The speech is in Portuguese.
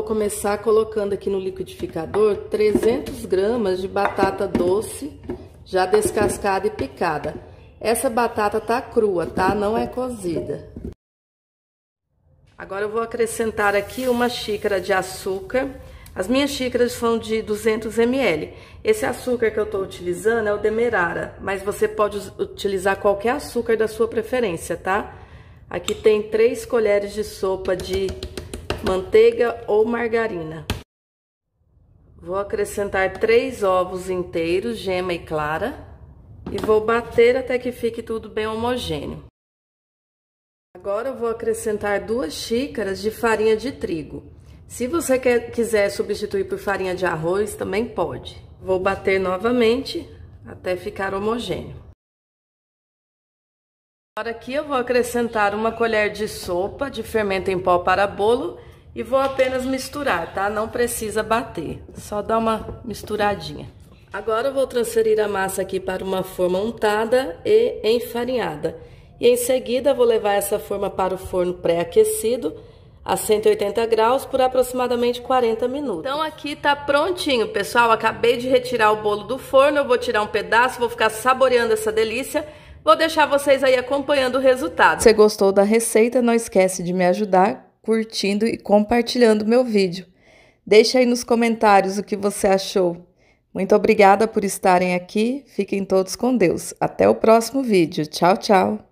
Vou começar colocando aqui no liquidificador 300 gramas de batata doce já descascada e picada. Essa batata tá crua, tá? Não é cozida. Agora eu vou acrescentar aqui uma xícara de açúcar. As minhas xícaras são de 200 ml. Esse açúcar que eu estou utilizando é o demerara, mas você pode utilizar qualquer açúcar da sua preferência, tá? Aqui tem 3 colheres de sopa de manteiga ou margarina. Vou acrescentar três ovos inteiros, gema e clara, e vou bater até que fique tudo bem homogêneo. Agora eu vou acrescentar duas xícaras de farinha de trigo. Se você quer, quiser substituir por farinha de arroz, também pode. Vou bater novamente até ficar homogêneo. Agora aqui eu vou acrescentar uma colher de sopa de fermento em pó para bolo e vou apenas misturar, tá? Não precisa bater, só dá uma misturadinha. Agora eu vou transferir a massa aqui para uma forma untada e enfarinhada. E em seguida vou levar essa forma para o forno pré-aquecido a 180 graus por aproximadamente 40 minutos. Então aqui tá prontinho, pessoal. Acabei de retirar o bolo do forno, eu vou tirar um pedaço, vou ficar saboreando essa delícia. Vou deixar vocês aí acompanhando o resultado. Se gostou da receita, não esquece de me ajudar curtindo e compartilhando meu vídeo. Deixe aí nos comentários o que você achou. Muito obrigada por estarem aqui. Fiquem todos com Deus. Até o próximo vídeo. Tchau, tchau.